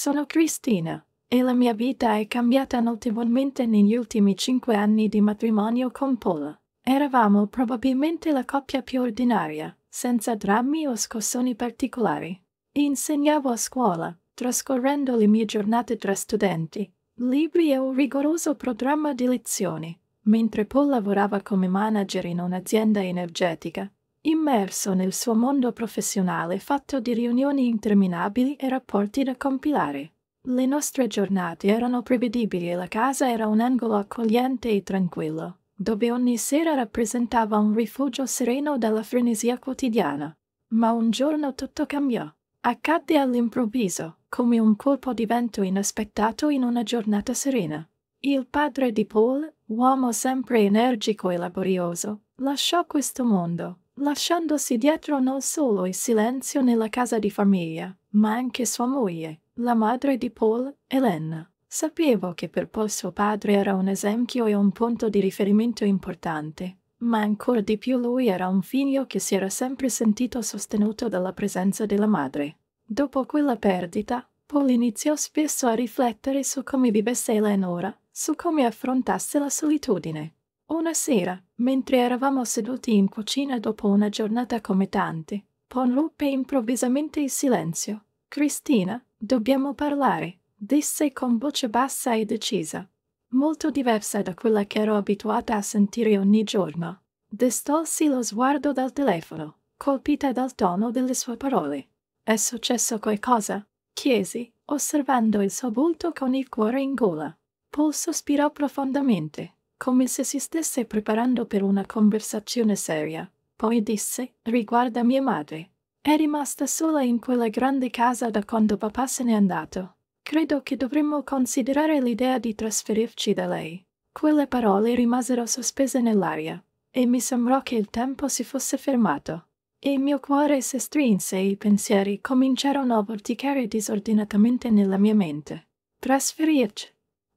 Sono Cristina e la mia vita è cambiata notevolmente negli ultimi cinque anni di matrimonio con Paul. Eravamo probabilmente la coppia più ordinaria, senza drammi o scossoni particolari. Insegnavo a scuola, trascorrendo le mie giornate tra studenti, libri e un rigoroso programma di lezioni, mentre Paul lavorava come manager in un'azienda energetica immerso nel suo mondo professionale fatto di riunioni interminabili e rapporti da compilare. Le nostre giornate erano prevedibili e la casa era un angolo accogliente e tranquillo, dove ogni sera rappresentava un rifugio sereno dalla frenesia quotidiana. Ma un giorno tutto cambiò. Accadde all'improvviso, come un colpo di vento inaspettato in una giornata serena. Il padre di Paul, uomo sempre energico e laborioso, lasciò questo mondo, lasciandosi dietro non solo il silenzio nella casa di famiglia, ma anche sua moglie, la madre di Paul, Elena. Sapevo che per Paul suo padre era un esempio e un punto di riferimento importante, ma ancora di più lui era un figlio che si era sempre sentito sostenuto dalla presenza della madre. Dopo quella perdita, Paul iniziò spesso a riflettere su come vivesse Eleonora, su come affrontasse la solitudine. Una sera, mentre eravamo seduti in cucina dopo una giornata come tante, Ponruppe improvvisamente il silenzio. Cristina, dobbiamo parlare, disse con voce bassa e decisa, molto diversa da quella che ero abituata a sentire ogni giorno. Destolsi lo sguardo dal telefono, colpita dal tono delle sue parole. È successo qualcosa? chiesi, osservando il suo volto con il cuore in gola. Paul sospirò profondamente come se si stesse preparando per una conversazione seria. Poi disse, riguarda mia madre. È rimasta sola in quella grande casa da quando papà se n'è andato. Credo che dovremmo considerare l'idea di trasferirci da lei. Quelle parole rimasero sospese nell'aria, e mi sembrò che il tempo si fosse fermato. E il mio cuore si strinse e i pensieri cominciarono a vorticare disordinatamente nella mia mente. Trasferirci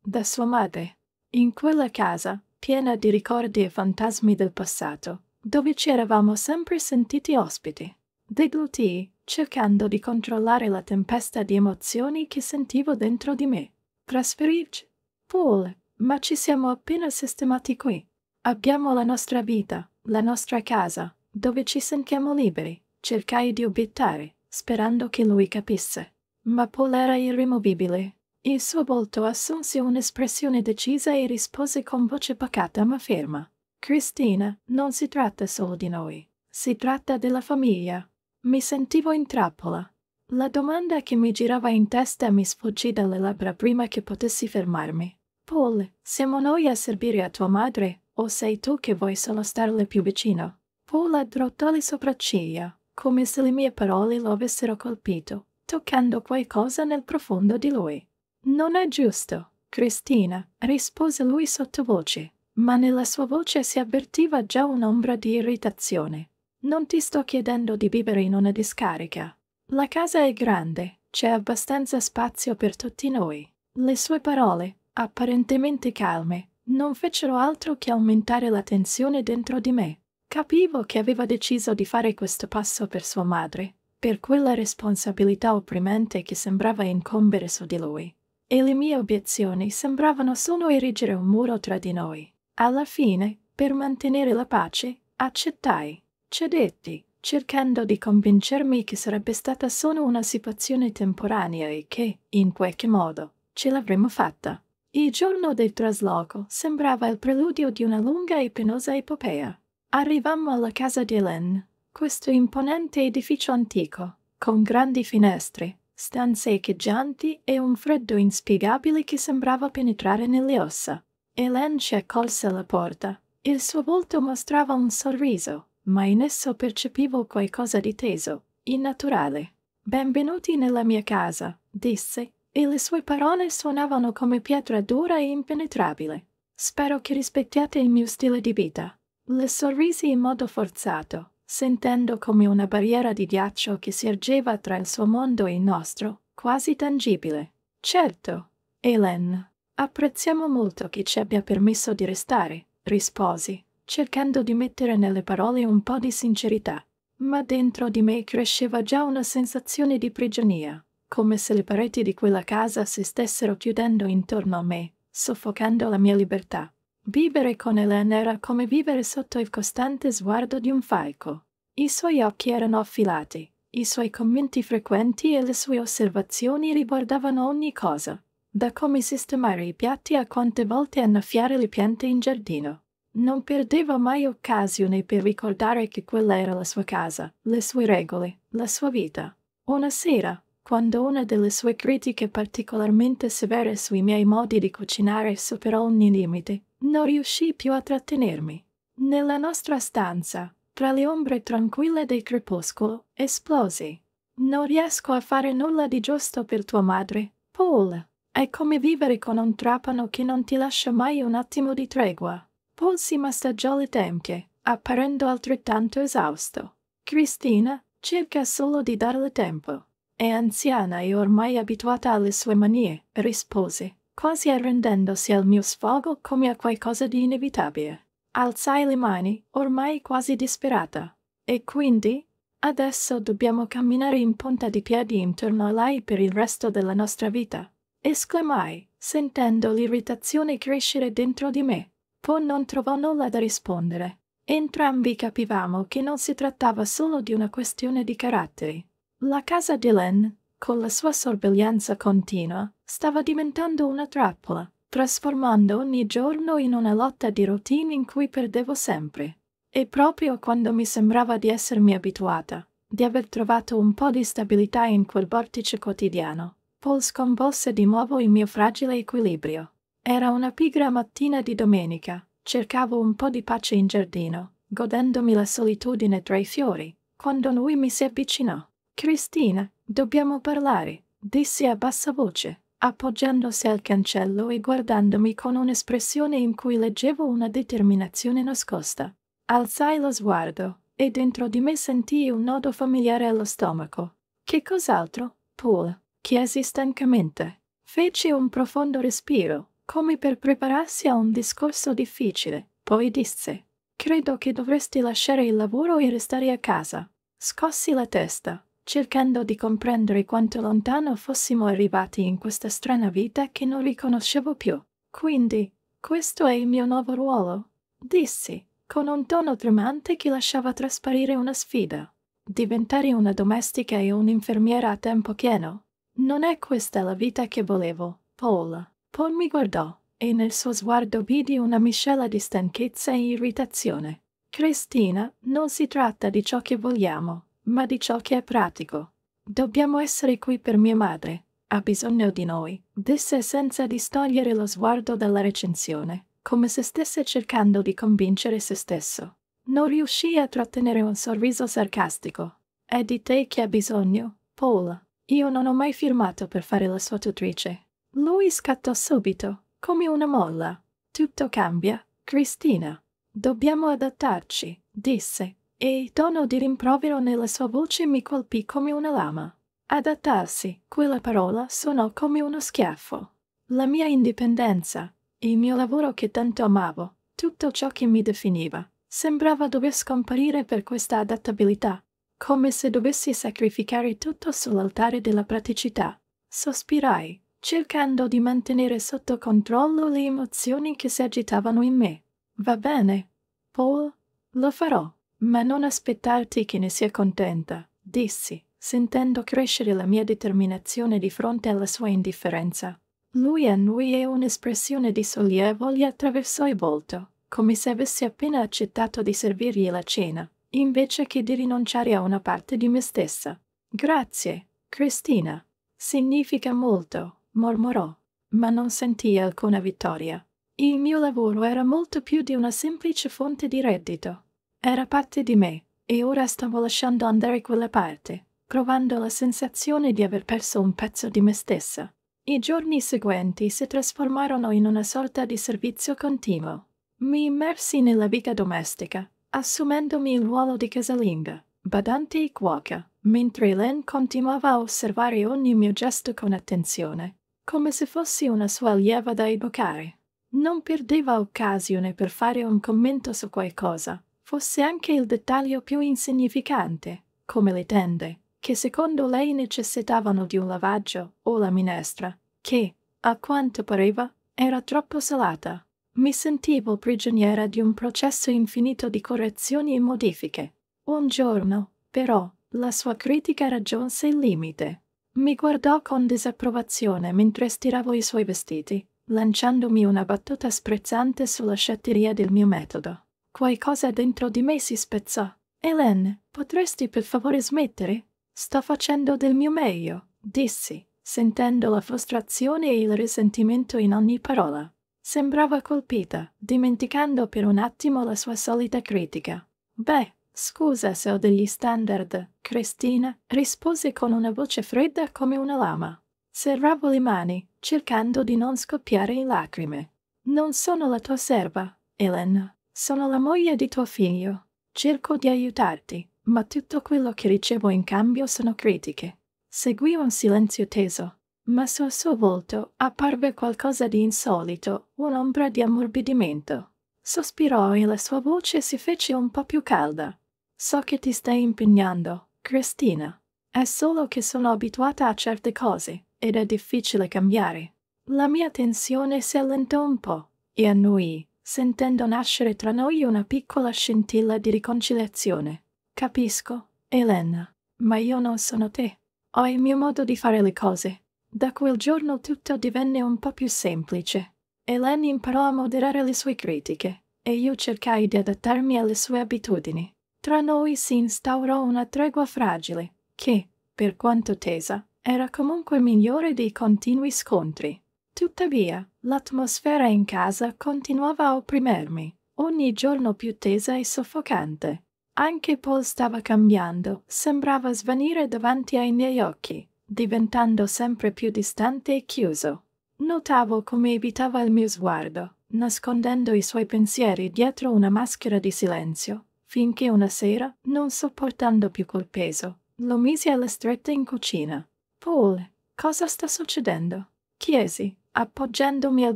da sua madre. In quella casa, piena di ricordi e fantasmi del passato, dove ci eravamo sempre sentiti ospiti, deglutii, cercando di controllare la tempesta di emozioni che sentivo dentro di me. Trasferirci? Paul, ma ci siamo appena sistemati qui. Abbiamo la nostra vita, la nostra casa, dove ci sentiamo liberi. Cercai di obiettare, sperando che lui capisse. Ma Paul era irrimovibile il suo volto assunse un'espressione decisa e rispose con voce pacata ma ferma. Cristina, non si tratta solo di noi, si tratta della famiglia. Mi sentivo in trappola. La domanda che mi girava in testa mi sfuggì dalle labbra prima che potessi fermarmi. Paul, siamo noi a servire a tua madre o sei tu che vuoi solo starle più vicino? Paul aggrottò le sopracciglia, come se le mie parole lo avessero colpito, toccando qualcosa nel profondo di lui. Non è giusto, Cristina, rispose lui sottovoce, ma nella sua voce si avvertiva già un'ombra di irritazione. Non ti sto chiedendo di vivere in una discarica. La casa è grande, c'è abbastanza spazio per tutti noi. Le sue parole, apparentemente calme, non fecero altro che aumentare la tensione dentro di me. Capivo che aveva deciso di fare questo passo per sua madre, per quella responsabilità opprimente che sembrava incombere su di lui e le mie obiezioni sembravano solo erigere un muro tra di noi. Alla fine, per mantenere la pace, accettai, cedetti, cercando di convincermi che sarebbe stata solo una situazione temporanea e che, in qualche modo, ce l'avremmo fatta. Il giorno del trasloco sembrava il preludio di una lunga e penosa epopea. Arrivammo alla casa di Len, questo imponente edificio antico, con grandi finestre, stanze echeggianti e un freddo inspiegabile che sembrava penetrare nelle ossa. Hélène ci accolse alla porta. Il suo volto mostrava un sorriso, ma in esso percepivo qualcosa di teso, innaturale. Benvenuti nella mia casa, disse, e le sue parole suonavano come pietra dura e impenetrabile. Spero che rispettiate il mio stile di vita. Le sorrisi in modo forzato, sentendo come una barriera di ghiaccio che si ergeva tra il suo mondo e il nostro, quasi tangibile. Certo, Helen, apprezziamo molto che ci abbia permesso di restare, risposi, cercando di mettere nelle parole un po' di sincerità. Ma dentro di me cresceva già una sensazione di prigionia, come se le pareti di quella casa si stessero chiudendo intorno a me, soffocando la mia libertà. Vivere con Elena era come vivere sotto il costante sguardo di un falco. I suoi occhi erano affilati, i suoi commenti frequenti e le sue osservazioni riguardavano ogni cosa, da come sistemare i piatti a quante volte annaffiare le piante in giardino. Non perdeva mai occasione per ricordare che quella era la sua casa, le sue regole, la sua vita. Una sera, quando una delle sue critiche particolarmente severe sui miei modi di cucinare superò ogni limite, non riuscii più a trattenermi. Nella nostra stanza, tra le ombre tranquille del crepuscolo, esplosi. Non riesco a fare nulla di giusto per tua madre, Paul. È come vivere con un trapano che non ti lascia mai un attimo di tregua. Paul si massaggiò le tempie, apparendo altrettanto esausto. Cristina cerca solo di darle tempo. È anziana e ormai abituata alle sue manie, rispose quasi arrendendosi al mio sfogo come a qualcosa di inevitabile. Alzai le mani, ormai quasi disperata. E quindi, adesso dobbiamo camminare in punta di piedi intorno a lei per il resto della nostra vita. Esclamai, sentendo l'irritazione crescere dentro di me. Poi non trovò nulla da rispondere. Entrambi capivamo che non si trattava solo di una questione di caratteri. La casa di Len con la sua sorveglianza continua, stava diventando una trappola, trasformando ogni giorno in una lotta di routine in cui perdevo sempre. E proprio quando mi sembrava di essermi abituata, di aver trovato un po' di stabilità in quel vortice quotidiano, Paul sconvolse di nuovo il mio fragile equilibrio. Era una pigra mattina di domenica, cercavo un po' di pace in giardino, godendomi la solitudine tra i fiori, quando lui mi si avvicinò. Cristina, Dobbiamo parlare, disse a bassa voce, appoggiandosi al cancello e guardandomi con un'espressione in cui leggevo una determinazione nascosta. Alzai lo sguardo, e dentro di me sentii un nodo familiare allo stomaco. Che cos'altro, Paul? chiesi stancamente. Feci un profondo respiro, come per prepararsi a un discorso difficile, poi disse: Credo che dovresti lasciare il lavoro e restare a casa. Scossi la testa cercando di comprendere quanto lontano fossimo arrivati in questa strana vita che non riconoscevo più. Quindi, questo è il mio nuovo ruolo, dissi, con un tono tremante che lasciava trasparire una sfida. Diventare una domestica e un'infermiera a tempo pieno. Non è questa la vita che volevo, Paul. Paul mi guardò e nel suo sguardo vidi una miscela di stanchezza e irritazione. Cristina, non si tratta di ciò che vogliamo, ma di ciò che è pratico. Dobbiamo essere qui per mia madre. Ha bisogno di noi, disse senza distogliere lo sguardo dalla recensione, come se stesse cercando di convincere se stesso. Non riuscì a trattenere un sorriso sarcastico. È di te che ha bisogno, Paul. Io non ho mai firmato per fare la sua tutrice. Lui scattò subito, come una molla. Tutto cambia, Cristina. Dobbiamo adattarci, disse, e il tono di rimprovero nella sua voce mi colpì come una lama. Adattarsi, quella parola suonò come uno schiaffo. La mia indipendenza, il mio lavoro che tanto amavo, tutto ciò che mi definiva, sembrava dover scomparire per questa adattabilità, come se dovessi sacrificare tutto sull'altare della praticità. Sospirai, cercando di mantenere sotto controllo le emozioni che si agitavano in me. Va bene, Paul, lo farò. Ma non aspettarti che ne sia contenta, dissi, sentendo crescere la mia determinazione di fronte alla sua indifferenza. Lui annuì e un'espressione di sollievo gli attraversò il volto, come se avessi appena accettato di servirgli la cena, invece che di rinunciare a una parte di me stessa. Grazie, Cristina. Significa molto, mormorò, ma non sentì alcuna vittoria. Il mio lavoro era molto più di una semplice fonte di reddito. Era parte di me e ora stavo lasciando andare quella parte, provando la sensazione di aver perso un pezzo di me stessa. I giorni seguenti si trasformarono in una sorta di servizio continuo. Mi immersi nella vita domestica, assumendomi il ruolo di casalinga, badante e cuoca, mentre Len continuava a osservare ogni mio gesto con attenzione, come se fossi una sua allieva da evocare. Non perdeva occasione per fare un commento su qualcosa, fosse anche il dettaglio più insignificante, come le tende, che secondo lei necessitavano di un lavaggio, o la minestra, che, a quanto pareva, era troppo salata. Mi sentivo prigioniera di un processo infinito di correzioni e modifiche. Un giorno, però, la sua critica raggiunse il limite. Mi guardò con disapprovazione mentre stiravo i suoi vestiti, lanciandomi una battuta sprezzante sulla sciatteria del mio metodo. Qualcosa dentro di me si spezzò. Elen, potresti per favore smettere? Sto facendo del mio meglio, dissi, sentendo la frustrazione e il risentimento in ogni parola. Sembrava colpita, dimenticando per un attimo la sua solita critica. Beh, scusa se ho degli standard, Cristina, rispose con una voce fredda come una lama. Serravo le mani, cercando di non scoppiare in lacrime. Non sono la tua serva, Elena. Sono la moglie di tuo figlio. Cerco di aiutarti, ma tutto quello che ricevo in cambio sono critiche. Seguì un silenzio teso, ma sul suo volto apparve qualcosa di insolito, un'ombra di ammorbidimento. Sospirò e la sua voce si fece un po' più calda. So che ti stai impegnando, Cristina. È solo che sono abituata a certe cose ed è difficile cambiare. La mia tensione si allentò un po' e annui sentendo nascere tra noi una piccola scintilla di riconciliazione. Capisco, Elena, ma io non sono te. Ho il mio modo di fare le cose. Da quel giorno tutto divenne un po' più semplice. Elena imparò a moderare le sue critiche e io cercai di adattarmi alle sue abitudini. Tra noi si instaurò una tregua fragile che, per quanto tesa, era comunque migliore dei continui scontri. Tuttavia, l'atmosfera in casa continuava a opprimermi, ogni giorno più tesa e soffocante. Anche Paul stava cambiando, sembrava svanire davanti ai miei occhi, diventando sempre più distante e chiuso. Notavo come evitava il mio sguardo, nascondendo i suoi pensieri dietro una maschera di silenzio, finché una sera, non sopportando più col peso, lo misi alla stretta in cucina. Paul, cosa sta succedendo? chiesi, appoggiandomi al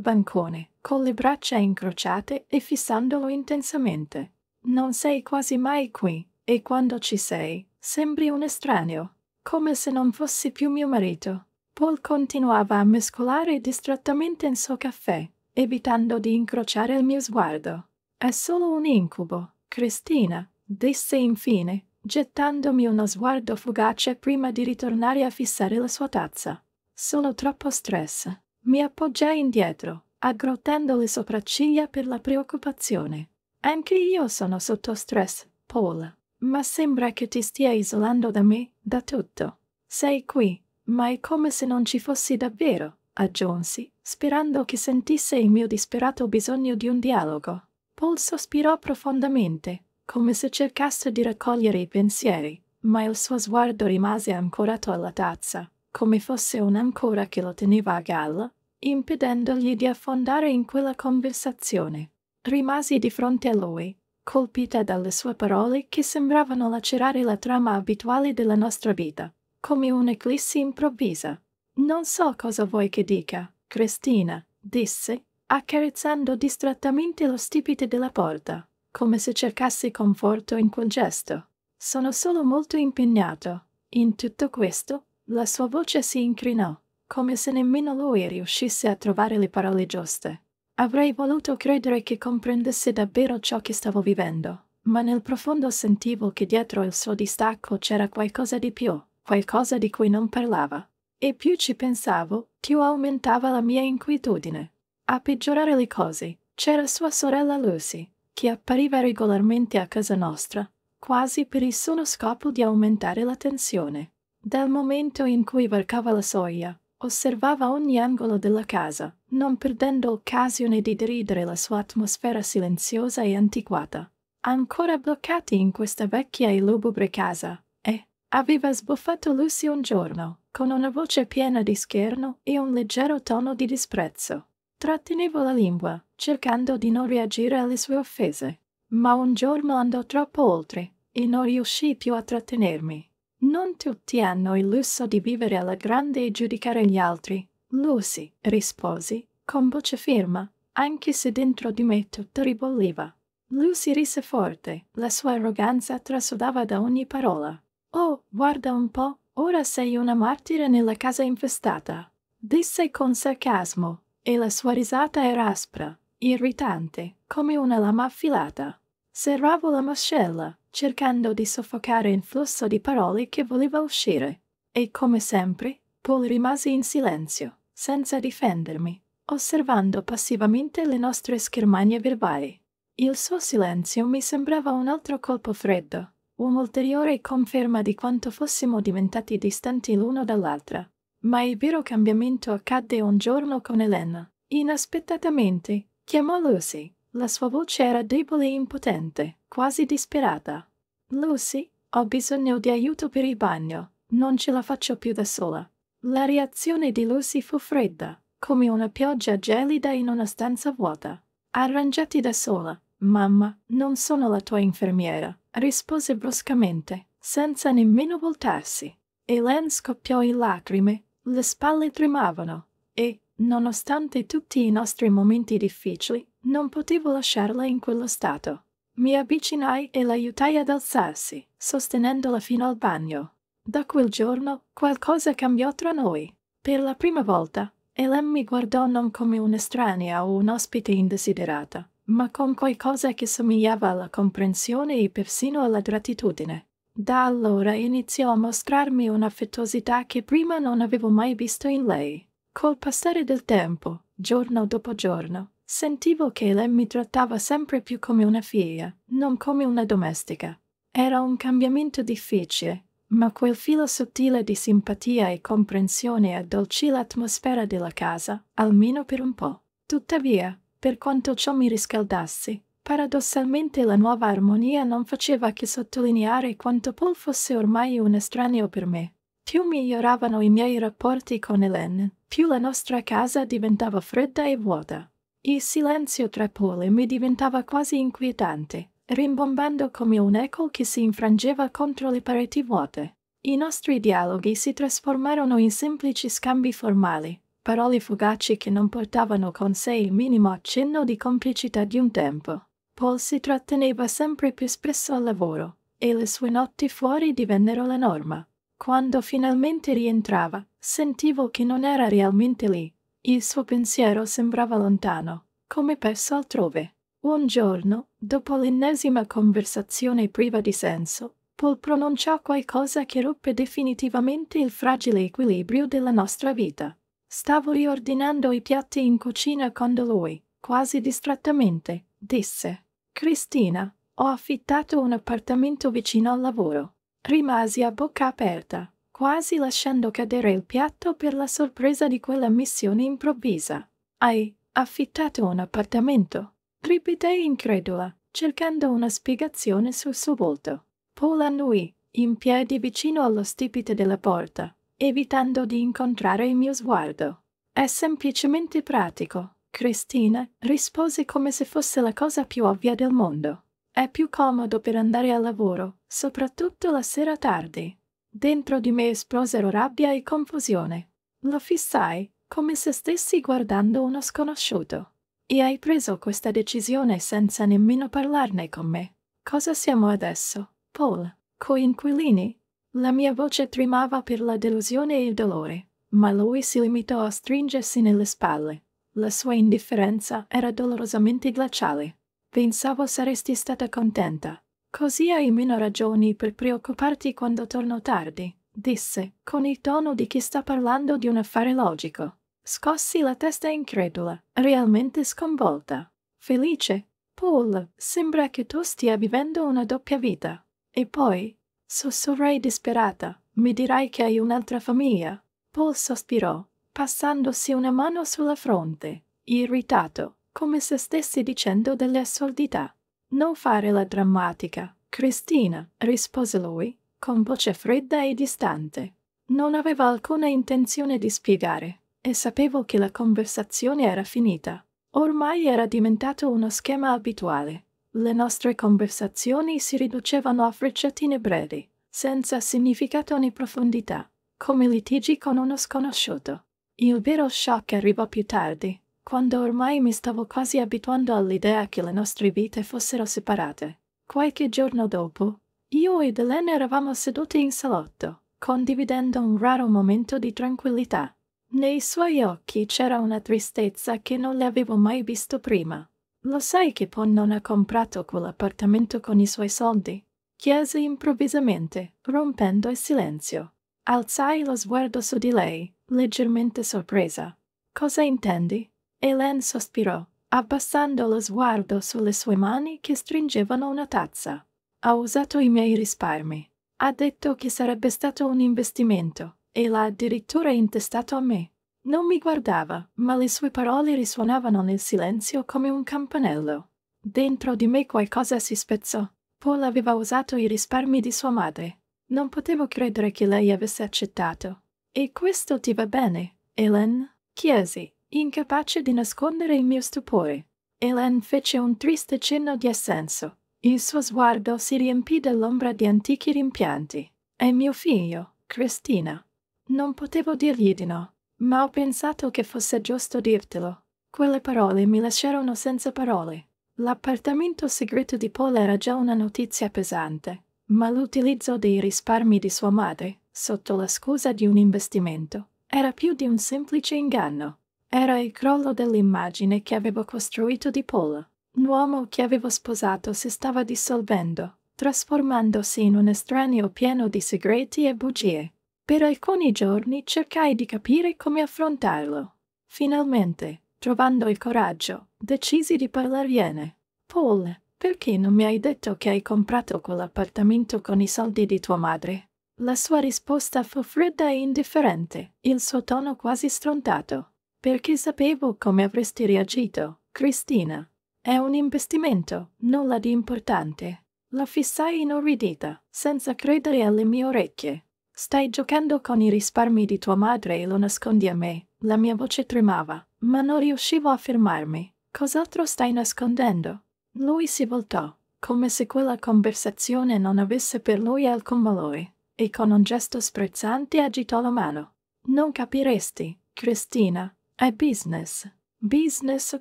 bancone, con le braccia incrociate e fissandolo intensamente. Non sei quasi mai qui, e quando ci sei, sembri un estraneo, come se non fossi più mio marito. Paul continuava a mescolare distrattamente il suo caffè, evitando di incrociare il mio sguardo. È solo un incubo, Cristina, disse infine, gettandomi uno sguardo fugace prima di ritornare a fissare la sua tazza. Solo troppo stress. Mi appoggiai indietro, aggrottando le sopracciglia per la preoccupazione. Anche io sono sotto stress, Paul, ma sembra che ti stia isolando da me, da tutto. Sei qui, ma è come se non ci fossi davvero, aggiunsi, sperando che sentisse il mio disperato bisogno di un dialogo. Paul sospirò profondamente, come se cercasse di raccogliere i pensieri, ma il suo sguardo rimase ancorato alla tazza, come fosse un'ancora che lo teneva a galla, impedendogli di affondare in quella conversazione. Rimasi di fronte a lui, colpita dalle sue parole che sembravano lacerare la trama abituale della nostra vita, come un'eclissi improvvisa. Non so cosa vuoi che dica, Cristina, disse, accarezzando distrattamente lo stipite della porta, come se cercasse conforto in quel gesto. Sono solo molto impegnato. In tutto questo, la sua voce si incrinò come se nemmeno lui riuscisse a trovare le parole giuste. Avrei voluto credere che comprendesse davvero ciò che stavo vivendo, ma nel profondo sentivo che dietro il suo distacco c'era qualcosa di più, qualcosa di cui non parlava. E più ci pensavo, più aumentava la mia inquietudine. A peggiorare le cose, c'era sua sorella Lucy, che appariva regolarmente a casa nostra, quasi per il solo scopo di aumentare la tensione. Dal momento in cui varcava la soglia, Osservava ogni angolo della casa, non perdendo occasione di deridere la sua atmosfera silenziosa e antiquata. Ancora bloccati in questa vecchia e lugubre casa, e aveva sbuffato Lucy un giorno, con una voce piena di scherno e un leggero tono di disprezzo. Trattenevo la lingua, cercando di non reagire alle sue offese, ma un giorno andò troppo oltre e non riuscii più a trattenermi. Non tutti hanno il lusso di vivere alla grande e giudicare gli altri. Lucy, risposi, con voce ferma, anche se dentro di me tutto ribolliva. Lucy rise forte, la sua arroganza trasudava da ogni parola. Oh, guarda un po', ora sei una martire nella casa infestata. Disse con sarcasmo, e la sua risata era aspra, irritante, come una lama affilata. Serravo la mascella, cercando di soffocare il flusso di parole che voleva uscire, e come sempre Paul rimase in silenzio, senza difendermi, osservando passivamente le nostre schermaglie verbali. Il suo silenzio mi sembrava un altro colpo freddo, un'ulteriore conferma di quanto fossimo diventati distanti l'uno dall'altra. Ma il vero cambiamento accadde un giorno con Elena. Inaspettatamente, chiamò Lucy la sua voce era debole e impotente, quasi disperata. Lucy, ho bisogno di aiuto per il bagno, non ce la faccio più da sola. La reazione di Lucy fu fredda, come una pioggia gelida in una stanza vuota. Arrangiati da sola, mamma, non sono la tua infermiera, rispose bruscamente, senza nemmeno voltarsi. Elaine scoppiò in lacrime, le spalle tremavano e, Nonostante tutti i nostri momenti difficili, non potevo lasciarla in quello stato. Mi avvicinai e l'aiutai ad alzarsi, sostenendola fino al bagno. Da quel giorno qualcosa cambiò tra noi. Per la prima volta, Elen mi guardò non come un'estranea o un ospite indesiderata, ma con qualcosa che somigliava alla comprensione e persino alla gratitudine. Da allora iniziò a mostrarmi un'affettuosità che prima non avevo mai visto in lei. Col passare del tempo, giorno dopo giorno, sentivo che lei mi trattava sempre più come una figlia, non come una domestica. Era un cambiamento difficile, ma quel filo sottile di simpatia e comprensione addolcì l'atmosfera della casa, almeno per un po'. Tuttavia, per quanto ciò mi riscaldassi, paradossalmente la nuova armonia non faceva che sottolineare quanto Paul fosse ormai un estraneo per me. Più miglioravano i miei rapporti con Hélène, più la nostra casa diventava fredda e vuota. Il silenzio tra pole mi diventava quasi inquietante, rimbombando come un eco che si infrangeva contro le pareti vuote. I nostri dialoghi si trasformarono in semplici scambi formali, parole fugaci che non portavano con sé il minimo accenno di complicità di un tempo. Paul si tratteneva sempre più spesso al lavoro, e le sue notti fuori divennero la norma. Quando finalmente rientrava, sentivo che non era realmente lì. Il suo pensiero sembrava lontano, come perso altrove. Un giorno, dopo l'ennesima conversazione priva di senso, Paul pronunciò qualcosa che ruppe definitivamente il fragile equilibrio della nostra vita. Stavo riordinando i piatti in cucina quando lui, quasi distrattamente, disse: Cristina, ho affittato un appartamento vicino al lavoro rimasi a bocca aperta, quasi lasciando cadere il piatto per la sorpresa di quella missione improvvisa. Hai affittato un appartamento? ripetei incredula, cercando una spiegazione sul suo volto. Paul annui, in piedi vicino allo stipite della porta, evitando di incontrare il mio sguardo. È semplicemente pratico, Cristina rispose come se fosse la cosa più ovvia del mondo. È più comodo per andare a lavoro, soprattutto la sera tardi. Dentro di me esplosero rabbia e confusione. Lo fissai, come se stessi guardando uno sconosciuto. E hai preso questa decisione senza nemmeno parlarne con me. Cosa siamo adesso, Paul? Coinquilini? La mia voce tremava per la delusione e il dolore, ma lui si limitò a stringersi nelle spalle. La sua indifferenza era dolorosamente glaciale. Pensavo saresti stata contenta. Così hai meno ragioni per preoccuparti quando torno tardi, disse, con il tono di chi sta parlando di un affare logico. Scossi la testa incredula, realmente sconvolta. Felice. Paul, sembra che tu stia vivendo una doppia vita. E poi, sussurrai disperata, mi dirai che hai un'altra famiglia. Paul sospirò, passandosi una mano sulla fronte, irritato come se stessi dicendo delle assurdità. Non fare la drammatica, Cristina, rispose lui, con voce fredda e distante. Non aveva alcuna intenzione di spiegare, e sapevo che la conversazione era finita. Ormai era diventato uno schema abituale. Le nostre conversazioni si riducevano a frecciatine brevi, senza significato né profondità, come litigi con uno sconosciuto. Il vero shock arrivò più tardi, quando ormai mi stavo quasi abituando all'idea che le nostre vite fossero separate. Qualche giorno dopo, io ed Elena eravamo seduti in salotto, condividendo un raro momento di tranquillità. Nei suoi occhi c'era una tristezza che non le avevo mai visto prima. Lo sai che Pon non ha comprato quell'appartamento con i suoi soldi? chiese improvvisamente, rompendo il silenzio. Alzai lo sguardo su di lei, leggermente sorpresa. Cosa intendi? Elaine sospirò, abbassando lo sguardo sulle sue mani che stringevano una tazza. Ha usato i miei risparmi. Ha detto che sarebbe stato un investimento e l'ha addirittura intestato a me. Non mi guardava, ma le sue parole risuonavano nel silenzio come un campanello. Dentro di me qualcosa si spezzò. Paul aveva usato i risparmi di sua madre. Non potevo credere che lei avesse accettato. E questo ti va bene, Helen? chiesi, incapace di nascondere il mio stupore. Hélène fece un triste cenno di assenso. Il suo sguardo si riempì dell'ombra di antichi rimpianti. È mio figlio, Cristina. Non potevo dirgli di no, ma ho pensato che fosse giusto dirtelo. Quelle parole mi lasciarono senza parole. L'appartamento segreto di Paul era già una notizia pesante, ma l'utilizzo dei risparmi di sua madre, sotto la scusa di un investimento, era più di un semplice inganno. Era il crollo dell'immagine che avevo costruito di Paul. L'uomo che avevo sposato si stava dissolvendo, trasformandosi in un estraneo pieno di segreti e bugie. Per alcuni giorni cercai di capire come affrontarlo. Finalmente, trovando il coraggio, decisi di parlargliene. Paul, perché non mi hai detto che hai comprato quell'appartamento con i soldi di tua madre? La sua risposta fu fredda e indifferente, il suo tono quasi strontato perché sapevo come avresti reagito, Cristina. È un investimento, nulla di importante. La fissai inorridita, senza credere alle mie orecchie. Stai giocando con i risparmi di tua madre e lo nascondi a me. La mia voce tremava, ma non riuscivo a fermarmi. Cos'altro stai nascondendo? Lui si voltò, come se quella conversazione non avesse per lui alcun valore, e con un gesto sprezzante agitò la mano. Non capiresti, Cristina, è business. Business,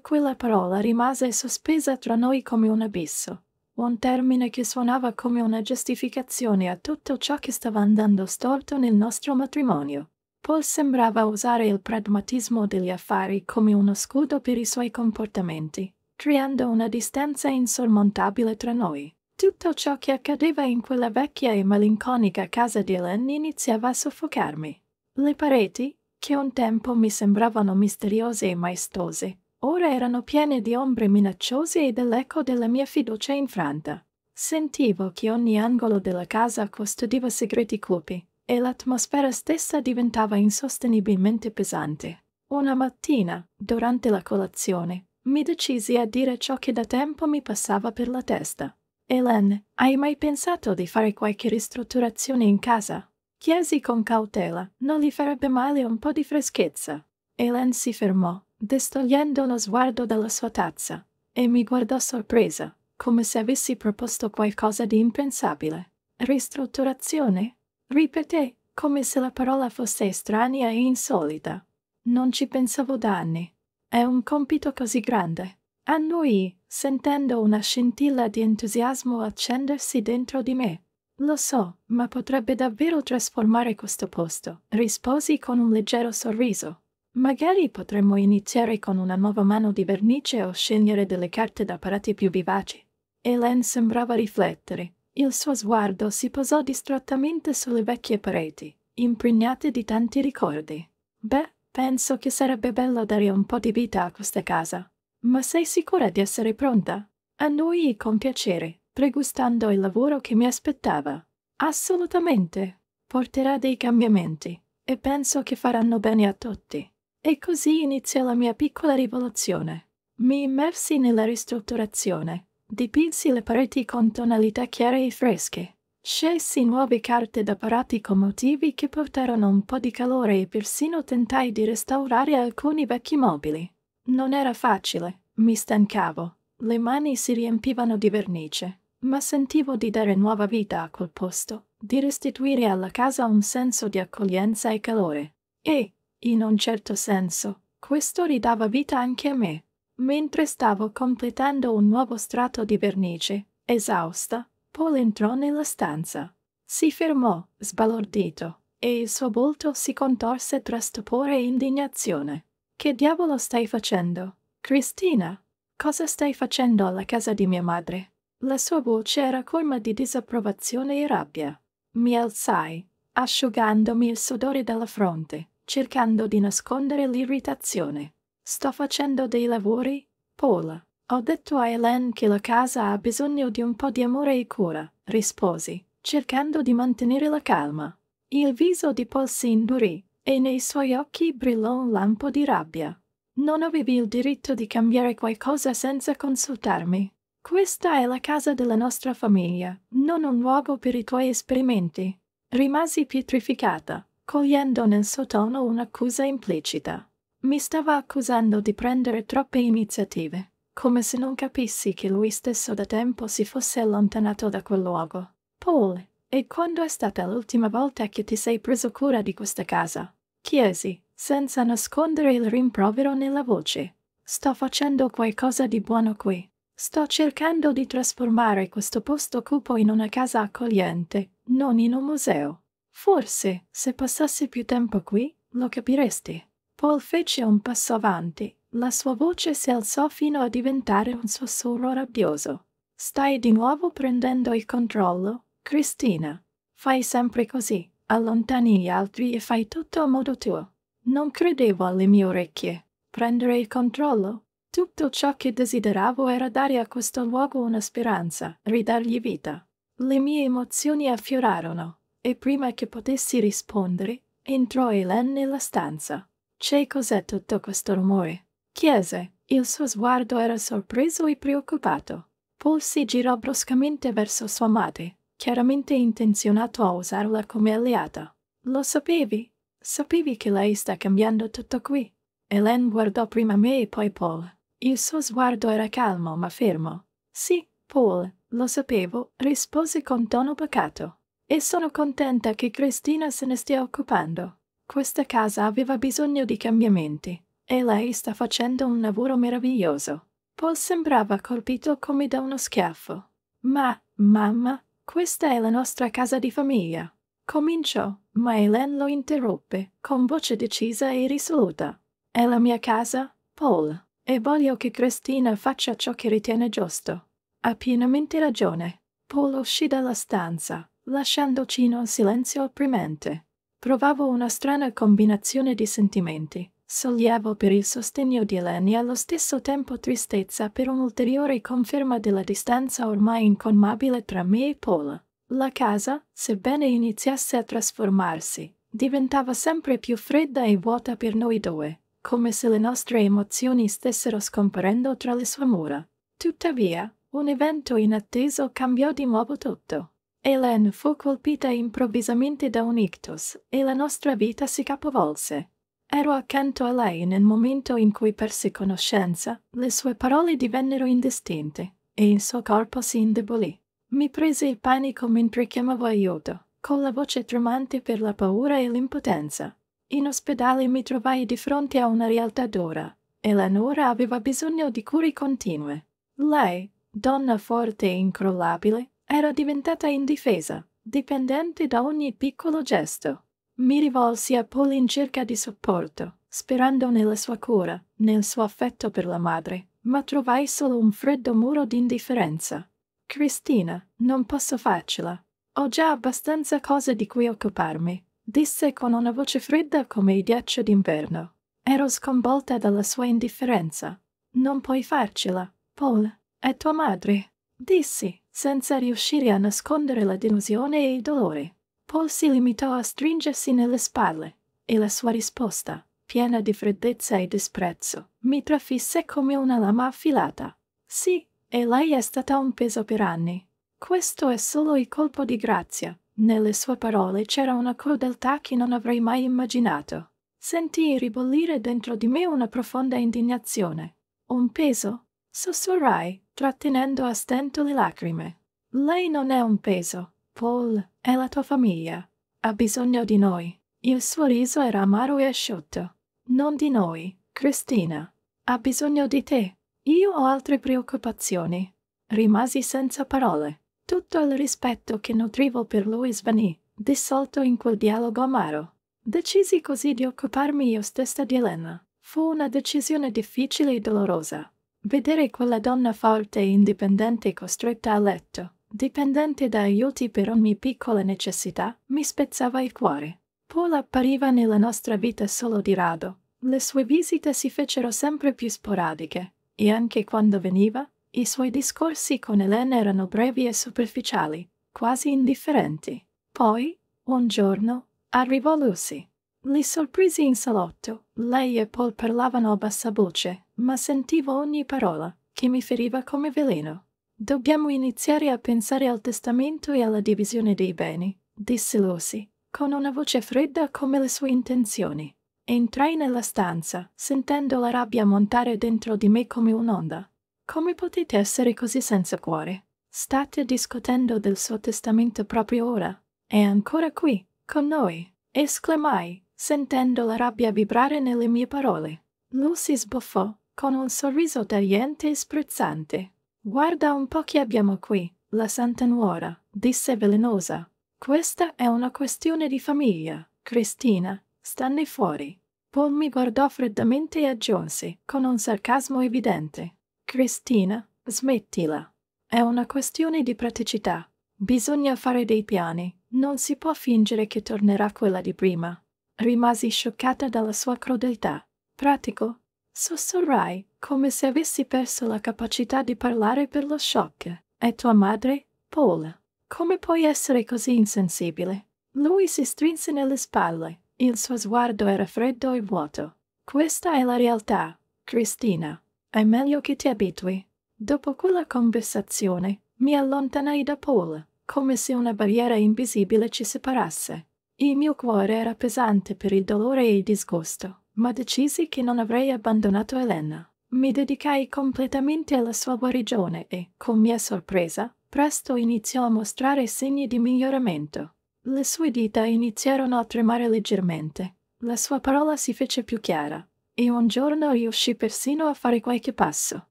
quella parola rimase sospesa tra noi come un abisso, un termine che suonava come una giustificazione a tutto ciò che stava andando storto nel nostro matrimonio. Paul sembrava usare il pragmatismo degli affari come uno scudo per i suoi comportamenti, creando una distanza insormontabile tra noi. Tutto ciò che accadeva in quella vecchia e malinconica casa di Ellen iniziava a soffocarmi. Le pareti, che un tempo mi sembravano misteriose e maestose, ora erano piene di ombre minacciose e dell'eco della mia fiducia infranta. Sentivo che ogni angolo della casa custodiva segreti cupi, e l'atmosfera stessa diventava insostenibilmente pesante. Una mattina, durante la colazione, mi decisi a dire ciò che da tempo mi passava per la testa. Helen, hai mai pensato di fare qualche ristrutturazione in casa? chiesi con cautela, non gli farebbe male un po' di freschezza. Helen si fermò, distogliendo lo sguardo dalla sua tazza, e mi guardò sorpresa, come se avessi proposto qualcosa di impensabile. Ristrutturazione? Ripeté, come se la parola fosse estranea e insolita. Non ci pensavo da anni. È un compito così grande. Annui, sentendo una scintilla di entusiasmo accendersi dentro di me. Lo so, ma potrebbe davvero trasformare questo posto, risposi con un leggero sorriso. Magari potremmo iniziare con una nuova mano di vernice o scegliere delle carte da parati più vivaci. Elaine sembrava riflettere. Il suo sguardo si posò distrattamente sulle vecchie pareti, impregnate di tanti ricordi. Beh, penso che sarebbe bello dare un po' di vita a questa casa. Ma sei sicura di essere pronta? A noi con piacere, pregustando il lavoro che mi aspettava. Assolutamente. Porterà dei cambiamenti e penso che faranno bene a tutti. E così inizia la mia piccola rivoluzione. Mi immersi nella ristrutturazione, dipinsi le pareti con tonalità chiare e fresche, scelsi nuove carte d'apparati con motivi che portarono un po' di calore e persino tentai di restaurare alcuni vecchi mobili. Non era facile, mi stancavo, le mani si riempivano di vernice ma sentivo di dare nuova vita a quel posto, di restituire alla casa un senso di accoglienza e calore. E, in un certo senso, questo ridava vita anche a me. Mentre stavo completando un nuovo strato di vernice, esausta, Paul entrò nella stanza. Si fermò, sbalordito, e il suo volto si contorse tra stupore e indignazione. Che diavolo stai facendo? Cristina, cosa stai facendo alla casa di mia madre? La sua voce era colma di disapprovazione e rabbia. Mi alzai, asciugandomi il sudore dalla fronte, cercando di nascondere l'irritazione. Sto facendo dei lavori, Paula. Ho detto a Helen che la casa ha bisogno di un po' di amore e cura, risposi, cercando di mantenere la calma. Il viso di Paul si indurì e nei suoi occhi brillò un lampo di rabbia. Non avevi il diritto di cambiare qualcosa senza consultarmi. Questa è la casa della nostra famiglia, non un luogo per i tuoi esperimenti. Rimasi pietrificata, cogliendo nel suo tono un'accusa implicita. Mi stava accusando di prendere troppe iniziative, come se non capissi che lui stesso da tempo si fosse allontanato da quel luogo. Paul, e quando è stata l'ultima volta che ti sei preso cura di questa casa? Chiesi, senza nascondere il rimprovero nella voce. Sto facendo qualcosa di buono qui. Sto cercando di trasformare questo posto cupo in una casa accogliente, non in un museo. Forse, se passassi più tempo qui, lo capiresti. Paul fece un passo avanti. La sua voce si alzò fino a diventare un sussurro rabbioso. Stai di nuovo prendendo il controllo, Cristina. Fai sempre così, allontani gli altri e fai tutto a modo tuo. Non credevo alle mie orecchie. Prendere il controllo tutto ciò che desideravo era dare a questo luogo una speranza, ridargli vita. Le mie emozioni affiorarono, e prima che potessi rispondere, entrò Elaine nella stanza. C'è cos'è tutto questo rumore? Chiese. Il suo sguardo era sorpreso e preoccupato. Paul si girò bruscamente verso sua madre, chiaramente intenzionato a usarla come alleata. Lo sapevi? Sapevi che lei sta cambiando tutto qui? Elaine guardò prima me e poi Paul. Il suo sguardo era calmo ma fermo. Sì, Paul, lo sapevo, rispose con tono pacato. E sono contenta che Cristina se ne stia occupando. Questa casa aveva bisogno di cambiamenti e lei sta facendo un lavoro meraviglioso. Paul sembrava colpito come da uno schiaffo. Ma, mamma, questa è la nostra casa di famiglia. Cominciò, ma Elaine lo interruppe con voce decisa e risoluta. È la mia casa, Paul e voglio che Cristina faccia ciò che ritiene giusto. Ha pienamente ragione. Paul uscì dalla stanza, lasciandoci in un silenzio opprimente. Provavo una strana combinazione di sentimenti, sollievo per il sostegno di Eleni e allo stesso tempo tristezza per un'ulteriore conferma della distanza ormai incolmabile tra me e Paul. La casa, sebbene iniziasse a trasformarsi, diventava sempre più fredda e vuota per noi due come se le nostre emozioni stessero scomparendo tra le sue mura. Tuttavia, un evento inatteso cambiò di nuovo tutto. Ellen fu colpita improvvisamente da un ictus e la nostra vita si capovolse. Ero accanto a lei nel momento in cui persi conoscenza, le sue parole divennero indistinte e il suo corpo si indebolì. Mi prese il panico mentre chiamavo aiuto, con la voce tremante per la paura e l'impotenza. In ospedale mi trovai di fronte a una realtà dura, e la nuora aveva bisogno di cure continue. Lei, donna forte e incrollabile, era diventata indifesa, dipendente da ogni piccolo gesto. Mi rivolsi a Paul in cerca di supporto, sperando nella sua cura, nel suo affetto per la madre, ma trovai solo un freddo muro di indifferenza. Cristina, non posso farcela. Ho già abbastanza cose di cui occuparmi, disse con una voce fredda come i ghiaccio d'inverno. Ero sconvolta dalla sua indifferenza. Non puoi farcela, Paul, è tua madre, dissi, senza riuscire a nascondere la delusione e il dolore. Paul si limitò a stringersi nelle spalle, e la sua risposta, piena di freddezza e disprezzo, mi trafisse come una lama affilata. Sì, e lei è stata un peso per anni. Questo è solo il colpo di grazia, nelle sue parole c'era una crudeltà che non avrei mai immaginato. Sentii ribollire dentro di me una profonda indignazione. Un peso? Sussurrai, trattenendo a stento le lacrime. Lei non è un peso. Paul, è la tua famiglia. Ha bisogno di noi. Il suo riso era amaro e asciutto. Non di noi, Cristina. Ha bisogno di te. Io ho altre preoccupazioni. Rimasi senza parole. Tutto il rispetto che nutrivo per lui svanì, dissolto in quel dialogo amaro. Decisi così di occuparmi io stessa di Elena. Fu una decisione difficile e dolorosa. Vedere quella donna forte e indipendente costretta a letto, dipendente da aiuti per ogni piccola necessità, mi spezzava il cuore. Paul appariva nella nostra vita solo di rado. Le sue visite si fecero sempre più sporadiche, e anche quando veniva, i suoi discorsi con Elena erano brevi e superficiali, quasi indifferenti. Poi, un giorno, arrivò Lucy. Li sorpresi in salotto. Lei e Paul parlavano a bassa voce, ma sentivo ogni parola, che mi feriva come veleno. Dobbiamo iniziare a pensare al testamento e alla divisione dei beni, disse Lucy, con una voce fredda come le sue intenzioni. Entrai nella stanza, sentendo la rabbia montare dentro di me come un'onda. Come potete essere così senza cuore? State discutendo del suo testamento proprio ora. È ancora qui, con noi, esclamai, sentendo la rabbia vibrare nelle mie parole. Lucy sbuffò, con un sorriso tagliente e sprezzante. Guarda un po' chi abbiamo qui, la Santa Nuora, disse velenosa. Questa è una questione di famiglia, Cristina, stanne fuori. Paul mi guardò freddamente e aggiunse, con un sarcasmo evidente. Cristina, smettila. È una questione di praticità. Bisogna fare dei piani. Non si può fingere che tornerà quella di prima. Rimasi scioccata dalla sua crudeltà. Pratico? Sussurrai, come se avessi perso la capacità di parlare per lo shock. E tua madre, Paul. Come puoi essere così insensibile? Lui si strinse nelle spalle. Il suo sguardo era freddo e vuoto. Questa è la realtà, Cristina. È meglio che ti abitui. Dopo quella conversazione mi allontanai da Paul, come se una barriera invisibile ci separasse. Il mio cuore era pesante per il dolore e il disgusto, ma decisi che non avrei abbandonato Elena. Mi dedicai completamente alla sua guarigione e, con mia sorpresa, presto iniziò a mostrare segni di miglioramento. Le sue dita iniziarono a tremare leggermente. La sua parola si fece più chiara, e un giorno riuscii persino a fare qualche passo.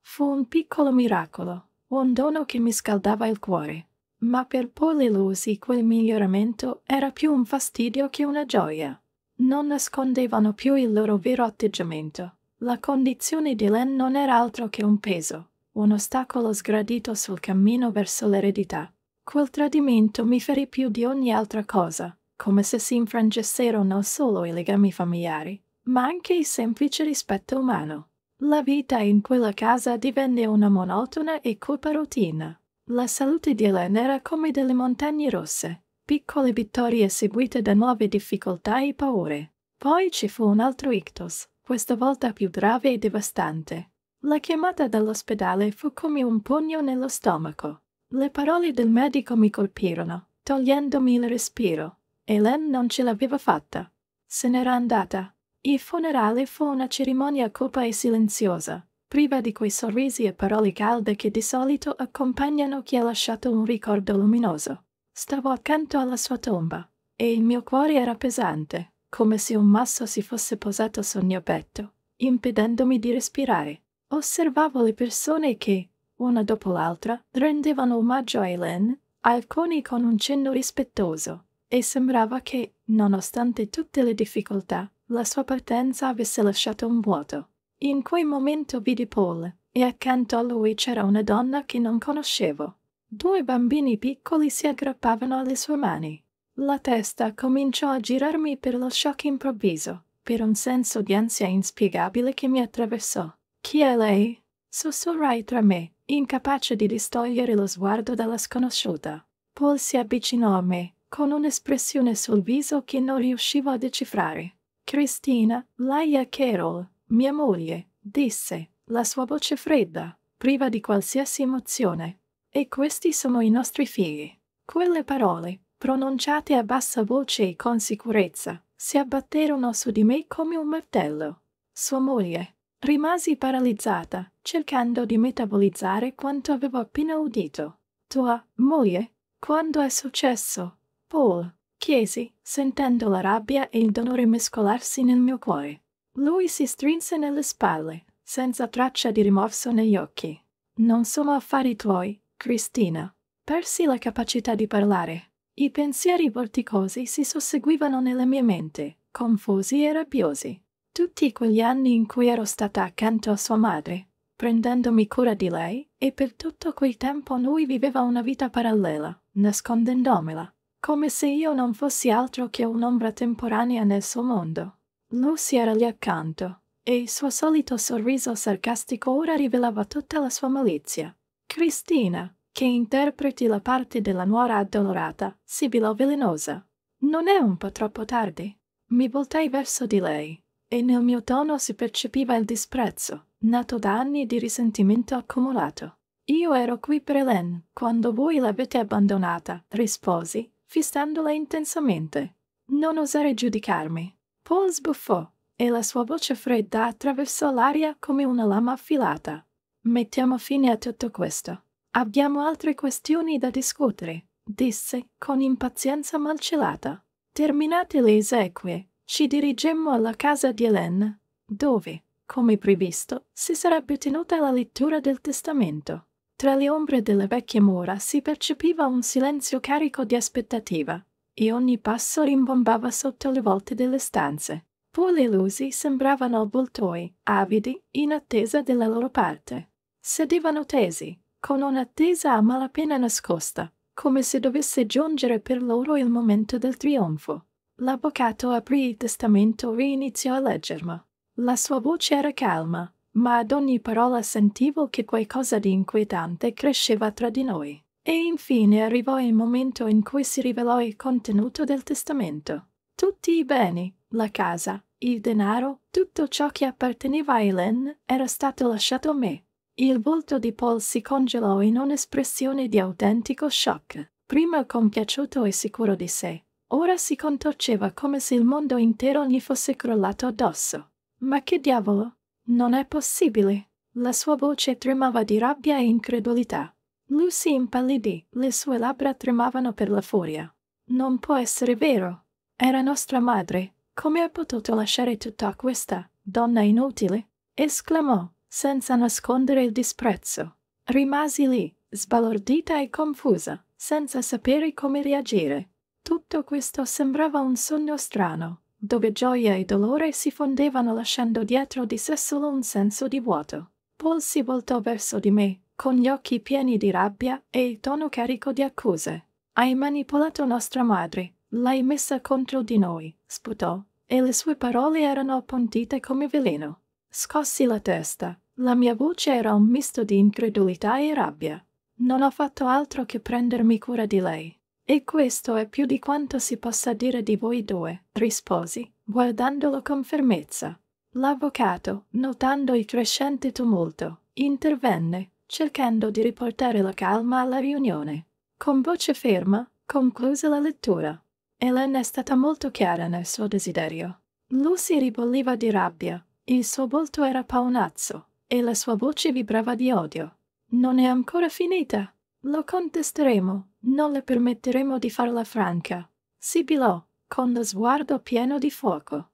Fu un piccolo miracolo, un dono che mi scaldava il cuore. Ma per Poli Lusi quel miglioramento era più un fastidio che una gioia. Non nascondevano più il loro vero atteggiamento. La condizione di Len non era altro che un peso, un ostacolo sgradito sul cammino verso l'eredità. Quel tradimento mi ferì più di ogni altra cosa, come se si infrangessero non solo i legami familiari, ma anche il semplice rispetto umano. La vita in quella casa divenne una monotona e cupa routine. La salute di Elena era come delle montagne rosse, piccole vittorie seguite da nuove difficoltà e paure. Poi ci fu un altro ictus, questa volta più grave e devastante. La chiamata dall'ospedale fu come un pugno nello stomaco. Le parole del medico mi colpirono, togliendomi il respiro. Helen non ce l'aveva fatta. Se n'era andata, il funerale fu una cerimonia cupa e silenziosa, priva di quei sorrisi e parole calde che di solito accompagnano chi ha lasciato un ricordo luminoso. Stavo accanto alla sua tomba, e il mio cuore era pesante, come se un masso si fosse posato sul mio petto, impedendomi di respirare. Osservavo le persone che, una dopo l'altra, rendevano omaggio a Hélène, alcuni con un cenno rispettoso, e sembrava che, nonostante tutte le difficoltà, la sua partenza avesse lasciato un vuoto. In quel momento vidi Paul, e accanto a lui c'era una donna che non conoscevo. Due bambini piccoli si aggrappavano alle sue mani. La testa cominciò a girarmi per lo shock improvviso, per un senso di ansia inspiegabile che mi attraversò. Chi è lei? Sussurrai tra me, incapace di distogliere lo sguardo dalla sconosciuta. Paul si avvicinò a me, con un'espressione sul viso che non riuscivo a decifrare. Christine Laia Carol, mia moglie, disse, la sua voce fredda, priva di qualsiasi emozione. E questi sono i nostri figli. Quelle parole, pronunciate a bassa voce e con sicurezza, si abbatterono su di me come un martello. Sua moglie. Rimasi paralizzata, cercando di metabolizzare quanto avevo appena udito. Tua moglie? Quando è successo? Paul, Chiesi, sentendo la rabbia e il dolore mescolarsi nel mio cuore. Lui si strinse nelle spalle, senza traccia di rimorso negli occhi. Non sono affari tuoi, Cristina. Persi la capacità di parlare. I pensieri vorticosi si susseguivano nella mia mente, confusi e rabbiosi. Tutti quegli anni in cui ero stata accanto a sua madre, prendendomi cura di lei, e per tutto quel tempo lui viveva una vita parallela, nascondendomela come se io non fossi altro che un'ombra temporanea nel suo mondo. Lucy era lì accanto, e il suo solito sorriso sarcastico ora rivelava tutta la sua malizia. Cristina, che interpreti la parte della nuora addolorata, sibilò velenosa. Non è un po' troppo tardi? Mi voltai verso di lei, e nel mio tono si percepiva il disprezzo, nato da anni di risentimento accumulato. Io ero qui per Helen, quando voi l'avete abbandonata, risposi, fissandola intensamente. Non osare giudicarmi. Paul sbuffò e la sua voce fredda attraversò l'aria come una lama affilata. Mettiamo fine a tutto questo. Abbiamo altre questioni da discutere, disse con impazienza malcelata. Terminate le esequie, ci dirigemmo alla casa di Hélène, dove, come previsto, si sarebbe tenuta la lettura del testamento. Tra le ombre delle vecchie mura si percepiva un silenzio carico di aspettativa, e ogni passo rimbombava sotto le volte delle stanze. Poi le lusi sembravano avvoltoi, avidi, in attesa della loro parte. Sedevano tesi, con un'attesa a malapena nascosta, come se dovesse giungere per loro il momento del trionfo. L'avvocato aprì il testamento e iniziò a leggerlo. La sua voce era calma, ma ad ogni parola sentivo che qualcosa di inquietante cresceva tra di noi. E infine arrivò il momento in cui si rivelò il contenuto del testamento. Tutti i beni, la casa, il denaro, tutto ciò che apparteneva a Helen era stato lasciato a me. Il volto di Paul si congelò in un'espressione di autentico shock, prima compiaciuto e sicuro di sé. Ora si contorceva come se il mondo intero gli fosse crollato addosso. Ma che diavolo? Non è possibile. La sua voce tremava di rabbia e incredulità. Lucy impallidì, le sue labbra tremavano per la furia. Non può essere vero. Era nostra madre. Come ha potuto lasciare tutto a questa donna inutile? esclamò, senza nascondere il disprezzo. Rimasi lì, sbalordita e confusa, senza sapere come reagire. Tutto questo sembrava un sogno strano, dove gioia e dolore si fondevano lasciando dietro di sé solo un senso di vuoto. Paul si voltò verso di me, con gli occhi pieni di rabbia e il tono carico di accuse. Hai manipolato nostra madre, l'hai messa contro di noi, sputò, e le sue parole erano appuntite come veleno. Scossi la testa, la mia voce era un misto di incredulità e rabbia. Non ho fatto altro che prendermi cura di lei. E questo è più di quanto si possa dire di voi due, risposi, guardandolo con fermezza. L'avvocato, notando il crescente tumulto, intervenne, cercando di riportare la calma alla riunione. Con voce ferma, concluse la lettura. Elena è stata molto chiara nel suo desiderio. Lucy ribolliva di rabbia, il suo volto era paonazzo, e la sua voce vibrava di odio. Non è ancora finita, lo contesteremo, non le permetteremo di farla franca, sibilò, con lo sguardo pieno di fuoco.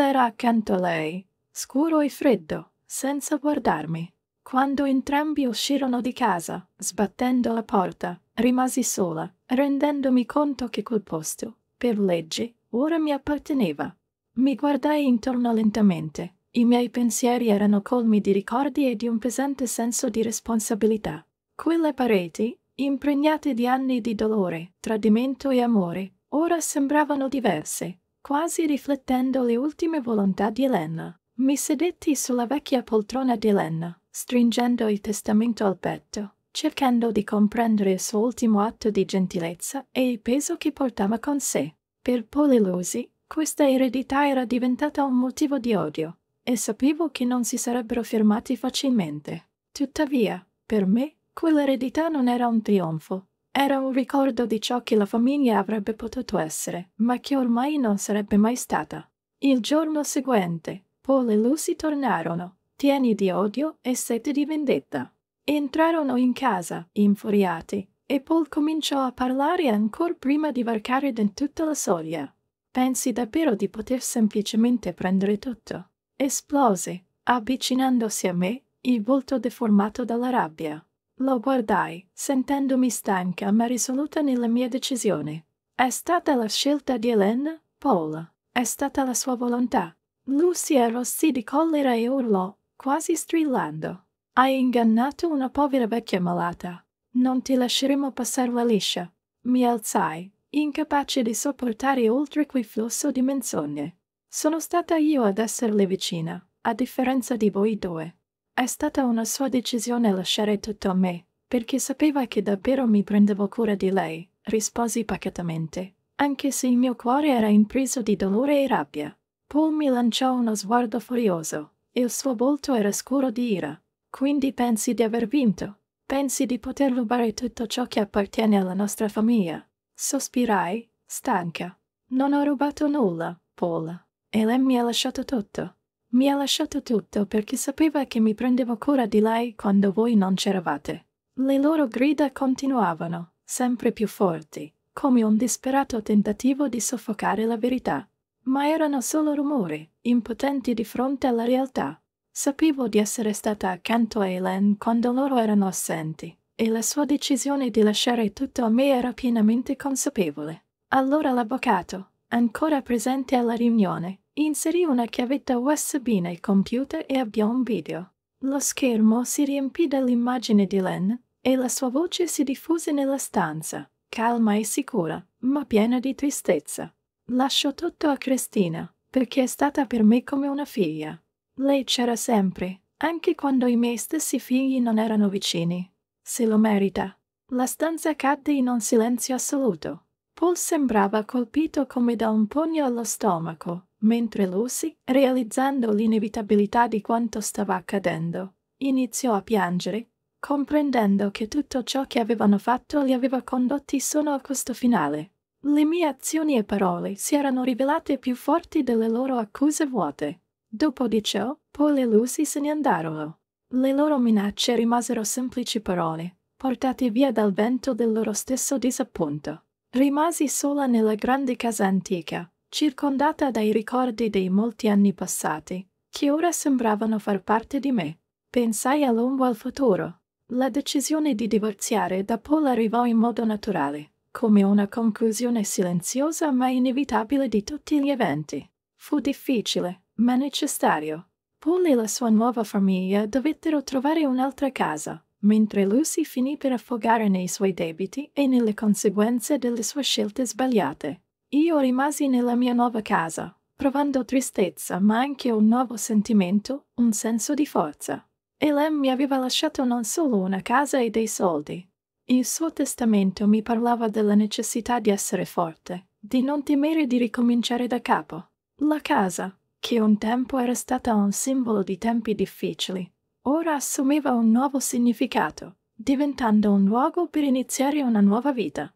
era accanto a lei, scuro e freddo, senza guardarmi. Quando entrambi uscirono di casa, sbattendo la porta, rimasi sola, rendendomi conto che quel posto, per legge, ora mi apparteneva. Mi guardai intorno lentamente. I miei pensieri erano colmi di ricordi e di un pesante senso di responsabilità. Quelle pareti, impregnate di anni di dolore, tradimento e amore, ora sembravano diverse, quasi riflettendo le ultime volontà di Elena. Mi sedetti sulla vecchia poltrona di Elena, stringendo il testamento al petto, cercando di comprendere il suo ultimo atto di gentilezza e il peso che portava con sé. Per Polilusi, questa eredità era diventata un motivo di odio, e sapevo che non si sarebbero fermati facilmente. Tuttavia, per me, Quell'eredità non era un trionfo, era un ricordo di ciò che la famiglia avrebbe potuto essere, ma che ormai non sarebbe mai stata. Il giorno seguente, Paul e Lucy tornarono, pieni di odio e sete di vendetta. Entrarono in casa, infuriati, e Paul cominciò a parlare ancora prima di varcare da tutta la soglia. Pensi davvero di poter semplicemente prendere tutto? Esplose, avvicinandosi a me, il volto deformato dalla rabbia. Lo guardai, sentendomi stanca ma risoluta nella mia decisione. È stata la scelta di Elena, Paul. È stata la sua volontà. Lui arrossì di collera e urlò, quasi strillando. Hai ingannato una povera vecchia malata. Non ti lasceremo passarla liscia. Mi alzai, incapace di sopportare oltre quel flusso di menzogne. Sono stata io ad esserle vicina, a differenza di voi due. È stata una sua decisione lasciare tutto a me, perché sapeva che davvero mi prendevo cura di lei, risposi pacatamente, anche se il mio cuore era impreso di dolore e rabbia. Paul mi lanciò uno sguardo furioso, il suo volto era scuro di ira. Quindi pensi di aver vinto? Pensi di poter rubare tutto ciò che appartiene alla nostra famiglia? Sospirai, stanca. Non ho rubato nulla, Paul. E lei mi ha lasciato tutto. Mi ha lasciato tutto perché sapeva che mi prendevo cura di lei quando voi non c'eravate. Le loro grida continuavano, sempre più forti, come un disperato tentativo di soffocare la verità. Ma erano solo rumori, impotenti di fronte alla realtà. Sapevo di essere stata accanto a Helen quando loro erano assenti, e la sua decisione di lasciare tutto a me era pienamente consapevole. Allora l'avvocato, ancora presente alla riunione, Inserì una chiavetta USB nel computer e avviò un video. Lo schermo si riempì dell'immagine di Len e la sua voce si diffuse nella stanza, calma e sicura, ma piena di tristezza. Lascio tutto a Cristina, perché è stata per me come una figlia. Lei c'era sempre, anche quando i miei stessi figli non erano vicini. Se lo merita. La stanza cadde in un silenzio assoluto. Paul sembrava colpito come da un pugno allo stomaco, mentre Lucy, realizzando l'inevitabilità di quanto stava accadendo, iniziò a piangere, comprendendo che tutto ciò che avevano fatto li aveva condotti solo a questo finale. Le mie azioni e parole si erano rivelate più forti delle loro accuse vuote. Dopo di ciò, Paul e Lucy se ne andarono. Le loro minacce rimasero semplici parole, portate via dal vento del loro stesso disappunto. Rimasi sola nella grande casa antica, circondata dai ricordi dei molti anni passati, che ora sembravano far parte di me. Pensai a lungo al futuro. La decisione di divorziare da Paul arrivò in modo naturale, come una conclusione silenziosa ma inevitabile di tutti gli eventi. Fu difficile, ma necessario. Paul e la sua nuova famiglia dovettero trovare un'altra casa, mentre Lucy finì per affogare nei suoi debiti e nelle conseguenze delle sue scelte sbagliate. Io rimasi nella mia nuova casa, provando tristezza ma anche un nuovo sentimento, un senso di forza. Elem mi aveva lasciato non solo una casa e dei soldi. Il suo testamento mi parlava della necessità di essere forte, di non temere di ricominciare da capo. La casa, che un tempo era stata un simbolo di tempi difficili, ora assumeva un nuovo significato, diventando un luogo per iniziare una nuova vita.